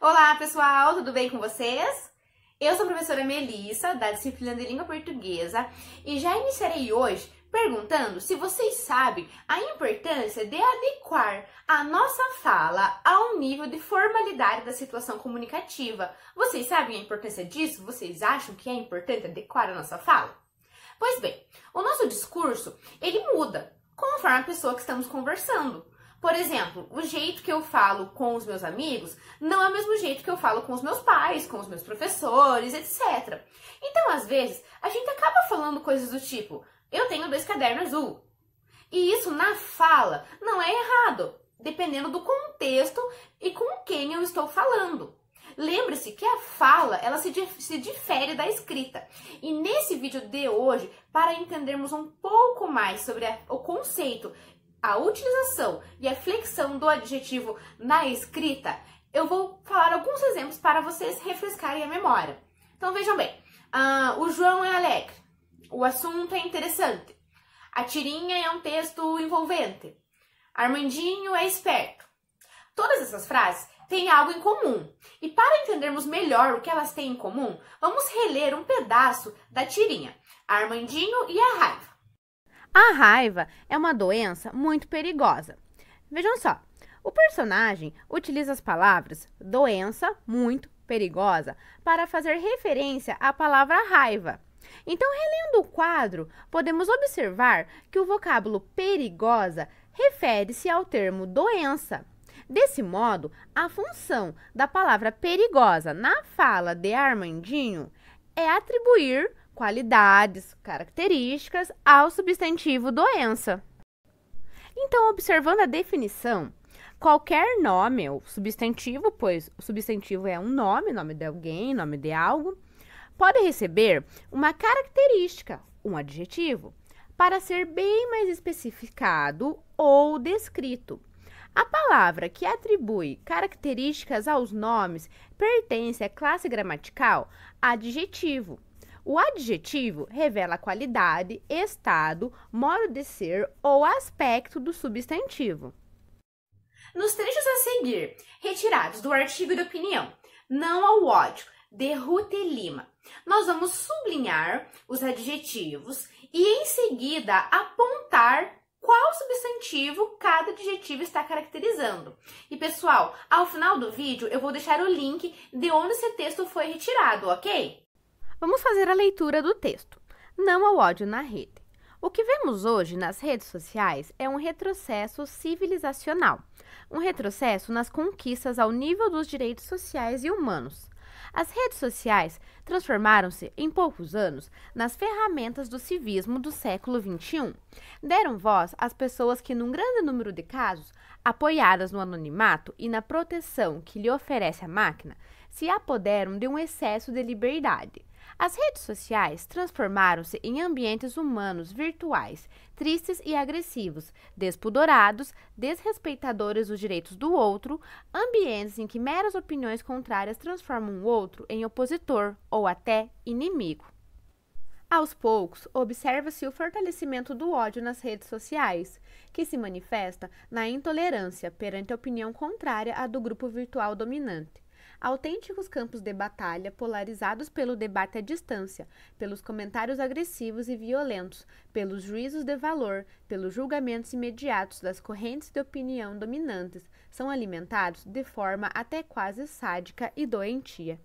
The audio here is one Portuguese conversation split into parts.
Olá, pessoal, tudo bem com vocês? Eu sou a professora Melissa, da disciplina de Língua Portuguesa, e já iniciarei hoje perguntando se vocês sabem a importância de adequar a nossa fala ao nível de formalidade da situação comunicativa. Vocês sabem a importância disso? Vocês acham que é importante adequar a nossa fala? Pois bem, o nosso discurso, ele muda conforme a pessoa que estamos conversando. Por exemplo, o jeito que eu falo com os meus amigos não é o mesmo jeito que eu falo com os meus pais, com os meus professores, etc. Então, às vezes, a gente acaba falando coisas do tipo: eu tenho dois cadernos azul. E isso na fala não é errado, dependendo do contexto e com quem eu estou falando. Lembre-se que a fala ela se, se difere da escrita. E nesse vídeo de hoje, para entendermos um pouco mais sobre a, o conceito a utilização e a flexão do adjetivo na escrita, eu vou falar alguns exemplos para vocês refrescarem a memória. Então vejam bem, uh, o João é alegre, o assunto é interessante, a tirinha é um texto envolvente, Armandinho é esperto. Todas essas frases têm algo em comum. E para entendermos melhor o que elas têm em comum, vamos reler um pedaço da tirinha Armandinho e a raiva. A raiva é uma doença muito perigosa. Vejam só, o personagem utiliza as palavras doença muito perigosa para fazer referência à palavra raiva. Então, relendo o quadro, podemos observar que o vocábulo perigosa refere-se ao termo doença. Desse modo, a função da palavra perigosa na fala de Armandinho é atribuir qualidades, características ao substantivo doença. Então, observando a definição, qualquer nome ou substantivo, pois o substantivo é um nome, nome de alguém, nome de algo, pode receber uma característica, um adjetivo, para ser bem mais especificado ou descrito. A palavra que atribui características aos nomes pertence à classe gramatical adjetivo o adjetivo revela a qualidade, estado, modo de ser ou aspecto do substantivo. Nos trechos a seguir, retirados do artigo de opinião, não ao ódio, de Ruth Lima, nós vamos sublinhar os adjetivos e em seguida apontar qual substantivo cada adjetivo está caracterizando. E pessoal, ao final do vídeo eu vou deixar o link de onde esse texto foi retirado, ok? Vamos fazer a leitura do texto. Não ao ódio na rede. O que vemos hoje nas redes sociais é um retrocesso civilizacional, um retrocesso nas conquistas ao nível dos direitos sociais e humanos. As redes sociais transformaram-se, em poucos anos, nas ferramentas do civismo do século XXI. Deram voz às pessoas que, num grande número de casos, apoiadas no anonimato e na proteção que lhe oferece a máquina, se apoderam de um excesso de liberdade. As redes sociais transformaram-se em ambientes humanos virtuais, tristes e agressivos, despudorados, desrespeitadores dos direitos do outro, ambientes em que meras opiniões contrárias transformam o outro em opositor ou até inimigo. Aos poucos, observa-se o fortalecimento do ódio nas redes sociais, que se manifesta na intolerância perante a opinião contrária à do grupo virtual dominante autênticos campos de batalha polarizados pelo debate à distância, pelos comentários agressivos e violentos, pelos juízos de valor, pelos julgamentos imediatos das correntes de opinião dominantes, são alimentados de forma até quase sádica e doentia.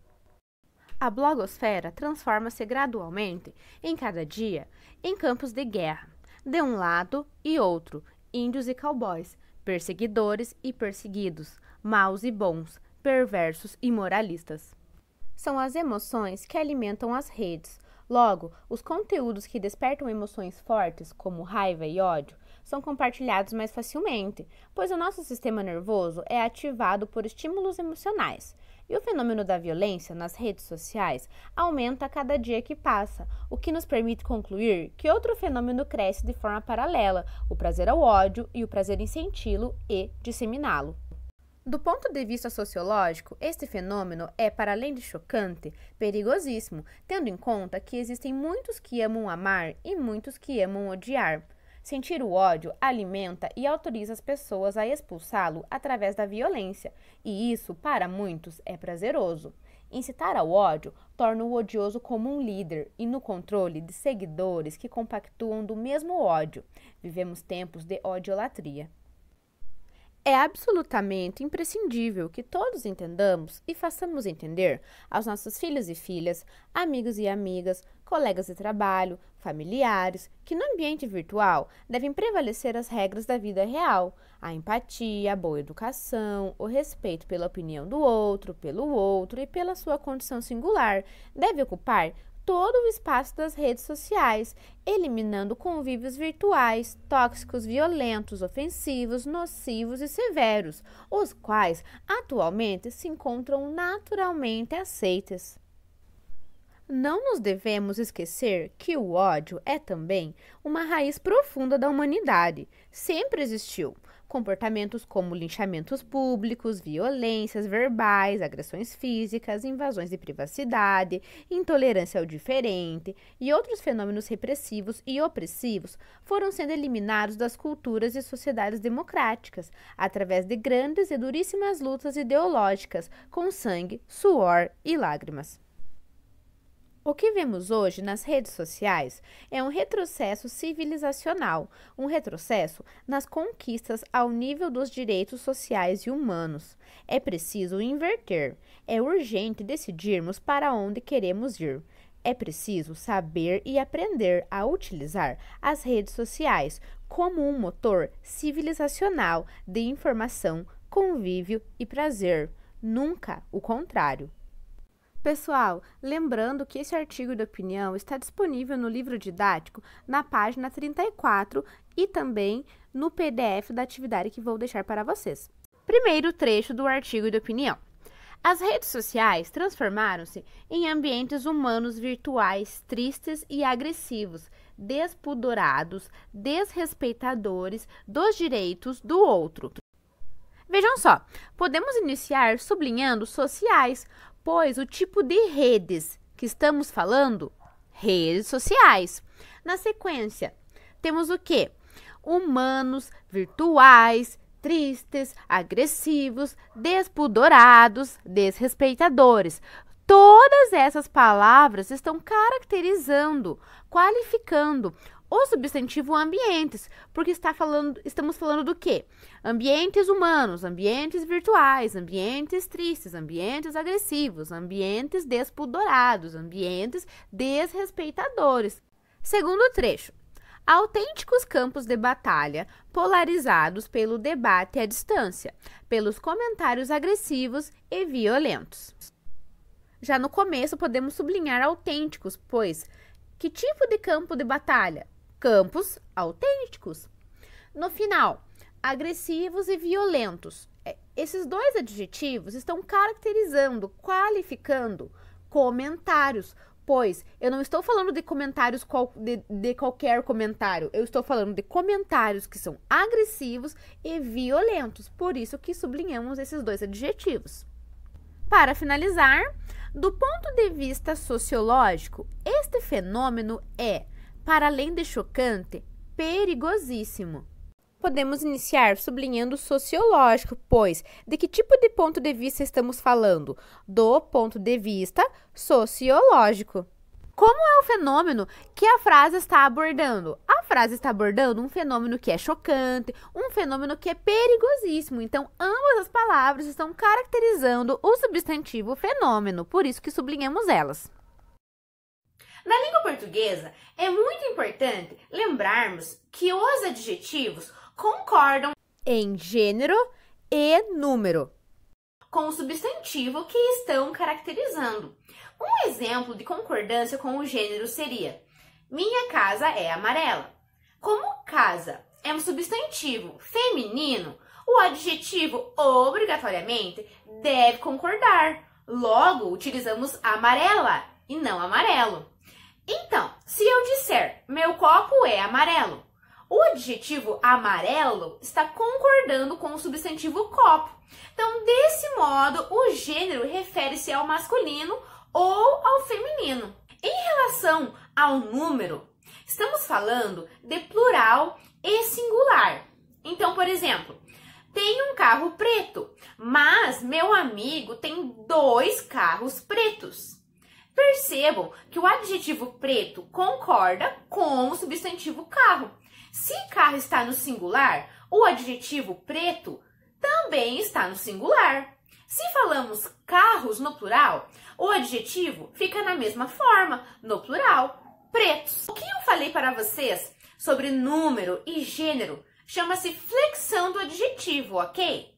A blogosfera transforma-se gradualmente, em cada dia, em campos de guerra, de um lado e outro, índios e cowboys, perseguidores e perseguidos, maus e bons, perversos e moralistas. São as emoções que alimentam as redes. Logo, os conteúdos que despertam emoções fortes, como raiva e ódio, são compartilhados mais facilmente, pois o nosso sistema nervoso é ativado por estímulos emocionais. E o fenômeno da violência nas redes sociais aumenta a cada dia que passa, o que nos permite concluir que outro fenômeno cresce de forma paralela: o prazer ao ódio e o prazer em senti-lo e disseminá-lo. Do ponto de vista sociológico, este fenômeno é, para além de chocante, perigosíssimo, tendo em conta que existem muitos que amam amar e muitos que amam odiar. Sentir o ódio alimenta e autoriza as pessoas a expulsá-lo através da violência, e isso, para muitos, é prazeroso. Incitar ao ódio torna o odioso como um líder e no controle de seguidores que compactuam do mesmo ódio. Vivemos tempos de odiolatria. É absolutamente imprescindível que todos entendamos e façamos entender aos nossos filhos e filhas, amigos e amigas, colegas de trabalho, familiares, que no ambiente virtual devem prevalecer as regras da vida real, a empatia, a boa educação, o respeito pela opinião do outro, pelo outro e pela sua condição singular, deve ocupar todo o espaço das redes sociais, eliminando convívios virtuais, tóxicos, violentos, ofensivos, nocivos e severos, os quais atualmente se encontram naturalmente aceitos Não nos devemos esquecer que o ódio é também uma raiz profunda da humanidade, sempre existiu comportamentos como linchamentos públicos, violências verbais, agressões físicas, invasões de privacidade, intolerância ao diferente e outros fenômenos repressivos e opressivos foram sendo eliminados das culturas e sociedades democráticas através de grandes e duríssimas lutas ideológicas com sangue, suor e lágrimas. O que vemos hoje nas redes sociais é um retrocesso civilizacional, um retrocesso nas conquistas ao nível dos direitos sociais e humanos. É preciso inverter. É urgente decidirmos para onde queremos ir. É preciso saber e aprender a utilizar as redes sociais como um motor civilizacional de informação, convívio e prazer, nunca o contrário. Pessoal, lembrando que esse artigo de opinião está disponível no livro didático na página 34 e também no PDF da atividade que vou deixar para vocês. Primeiro trecho do artigo de opinião. As redes sociais transformaram-se em ambientes humanos virtuais tristes e agressivos, despudorados, desrespeitadores dos direitos do outro. Vejam só, podemos iniciar sublinhando sociais, pois o tipo de redes que estamos falando, redes sociais. Na sequência, temos o que? Humanos, virtuais, tristes, agressivos, despudorados, desrespeitadores. Todas essas palavras estão caracterizando, qualificando o substantivo ambientes, porque está falando, estamos falando do quê? Ambientes humanos, ambientes virtuais, ambientes tristes, ambientes agressivos, ambientes despudorados, ambientes desrespeitadores. Segundo trecho. Autênticos campos de batalha polarizados pelo debate à distância, pelos comentários agressivos e violentos. Já no começo podemos sublinhar autênticos, pois que tipo de campo de batalha? campos autênticos. No final, agressivos e violentos. É, esses dois adjetivos estão caracterizando, qualificando comentários, pois eu não estou falando de comentários qual, de, de qualquer comentário, eu estou falando de comentários que são agressivos e violentos, por isso que sublinhamos esses dois adjetivos. Para finalizar, do ponto de vista sociológico, este fenômeno é para além de chocante, perigosíssimo. Podemos iniciar sublinhando o sociológico, pois de que tipo de ponto de vista estamos falando? Do ponto de vista sociológico. Como é o fenômeno que a frase está abordando? A frase está abordando um fenômeno que é chocante, um fenômeno que é perigosíssimo. Então, ambas as palavras estão caracterizando o substantivo fenômeno, por isso que sublinhamos elas. Na língua portuguesa, é muito importante lembrarmos que os adjetivos concordam em gênero e número com o substantivo que estão caracterizando. Um exemplo de concordância com o gênero seria: Minha casa é amarela. Como casa é um substantivo feminino, o adjetivo obrigatoriamente deve concordar. Logo, utilizamos amarela e não amarelo. Então, se eu disser meu copo é amarelo, o adjetivo amarelo está concordando com o substantivo copo. Então, desse modo, o gênero refere-se ao masculino ou ao feminino. Em relação ao número, estamos falando de plural e singular. Então, por exemplo, tem um carro preto, mas meu amigo tem dois carros pretos. Percebam que o adjetivo preto concorda com o substantivo carro. Se carro está no singular, o adjetivo preto também está no singular. Se falamos carros no plural, o adjetivo fica na mesma forma, no plural, pretos. O que eu falei para vocês sobre número e gênero chama-se flexão do adjetivo, ok?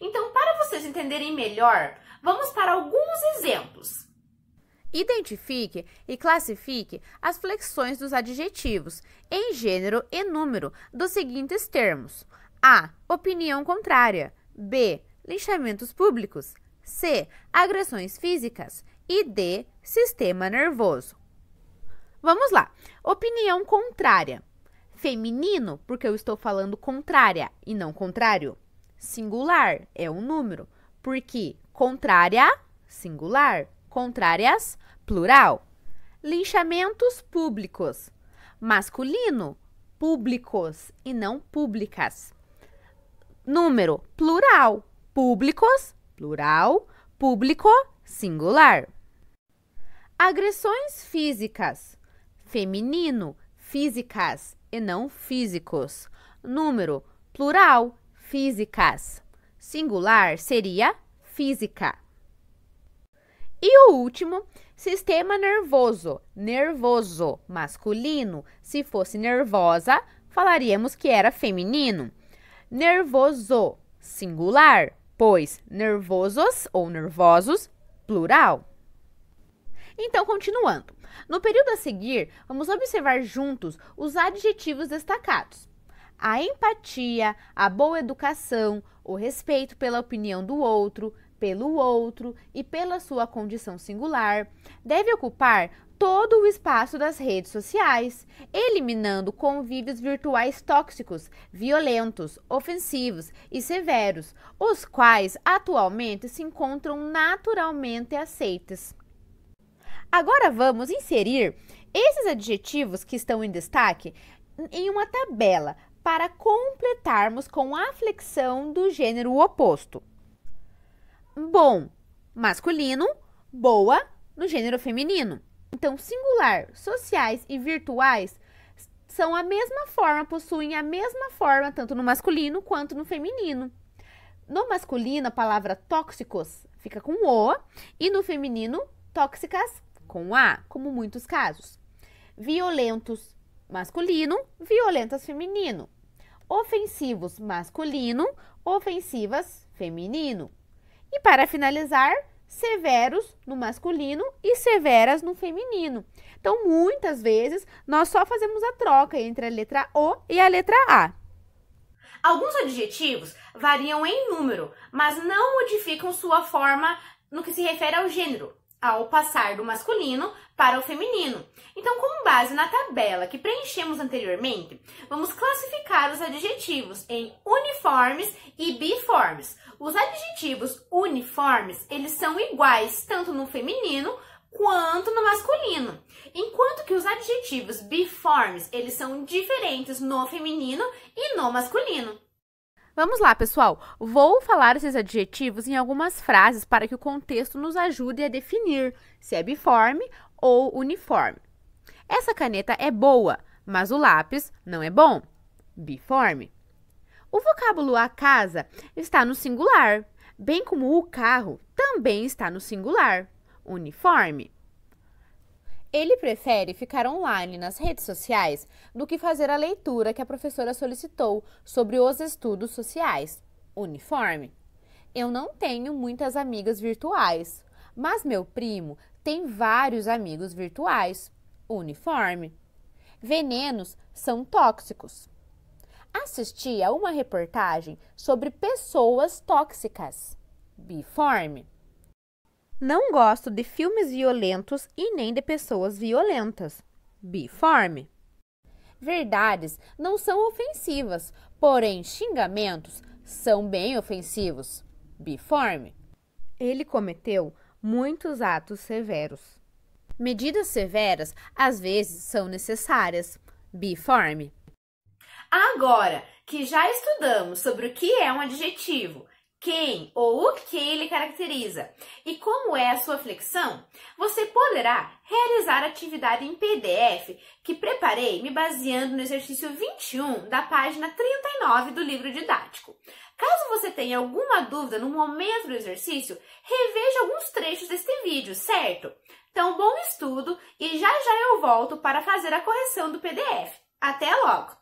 Então, para vocês entenderem melhor, vamos para alguns exemplos. Identifique e classifique as flexões dos adjetivos em gênero e número dos seguintes termos: A. Opinião contrária. B. Linchamentos públicos. C. Agressões físicas. E D. Sistema nervoso. Vamos lá. Opinião contrária. Feminino, porque eu estou falando contrária e não contrário. Singular é um número, porque contrária, singular contrárias, plural, linchamentos públicos, masculino, públicos e não públicas. Número plural, públicos, plural, público, singular. Agressões físicas, feminino, físicas e não físicos. Número plural, físicas. Singular seria física. E o último Sistema nervoso, nervoso, masculino. Se fosse nervosa, falaríamos que era feminino. Nervoso, singular, pois nervosos ou nervosos, plural. Então, continuando. No período a seguir, vamos observar juntos os adjetivos destacados. A empatia, a boa educação, o respeito pela opinião do outro, pelo outro e pela sua condição singular, deve ocupar todo o espaço das redes sociais, eliminando convívios virtuais tóxicos, violentos, ofensivos e severos, os quais atualmente se encontram naturalmente aceitos Agora vamos inserir esses adjetivos que estão em destaque em uma tabela para completarmos com a flexão do gênero oposto bom masculino, boa no gênero feminino. Então, singular, sociais e virtuais são a mesma forma, possuem a mesma forma tanto no masculino quanto no feminino. No masculino, a palavra tóxicos fica com O e no feminino, tóxicas com A, como muitos casos. Violentos, masculino, violentas, feminino. Ofensivos, masculino, ofensivas, feminino. E para finalizar, severos no masculino e severas no feminino. Então, muitas vezes, nós só fazemos a troca entre a letra O e a letra A. Alguns adjetivos variam em número, mas não modificam sua forma no que se refere ao gênero ao passar do masculino para o feminino. Então, com base na tabela que preenchemos anteriormente, vamos classificar os adjetivos em uniformes e biformes. Os adjetivos uniformes, eles são iguais tanto no feminino quanto no masculino, enquanto que os adjetivos biformes, eles são diferentes no feminino e no masculino. Vamos lá, pessoal. Vou falar esses adjetivos em algumas frases para que o contexto nos ajude a definir se é biforme ou uniforme. Essa caneta é boa, mas o lápis não é bom. Biforme. O vocábulo a casa está no singular, bem como o carro também está no singular. Uniforme. Ele prefere ficar online nas redes sociais do que fazer a leitura que a professora solicitou sobre os estudos sociais. Uniforme. Eu não tenho muitas amigas virtuais, mas meu primo tem vários amigos virtuais. Uniforme. Venenos são tóxicos. Assisti a uma reportagem sobre pessoas tóxicas. Biforme. Não gosto de filmes violentos e nem de pessoas violentas. Biforme. Verdades não são ofensivas, porém xingamentos são bem ofensivos. Biforme. Ele cometeu muitos atos severos. Medidas severas às vezes são necessárias. Biforme. Agora que já estudamos sobre o que é um adjetivo, quem ou o que ele caracteriza e como é a sua flexão, você poderá realizar a atividade em PDF que preparei me baseando no exercício 21 da página 39 do livro didático. Caso você tenha alguma dúvida no momento do exercício, reveja alguns trechos deste vídeo, certo? Então, bom estudo e já já eu volto para fazer a correção do PDF. Até logo!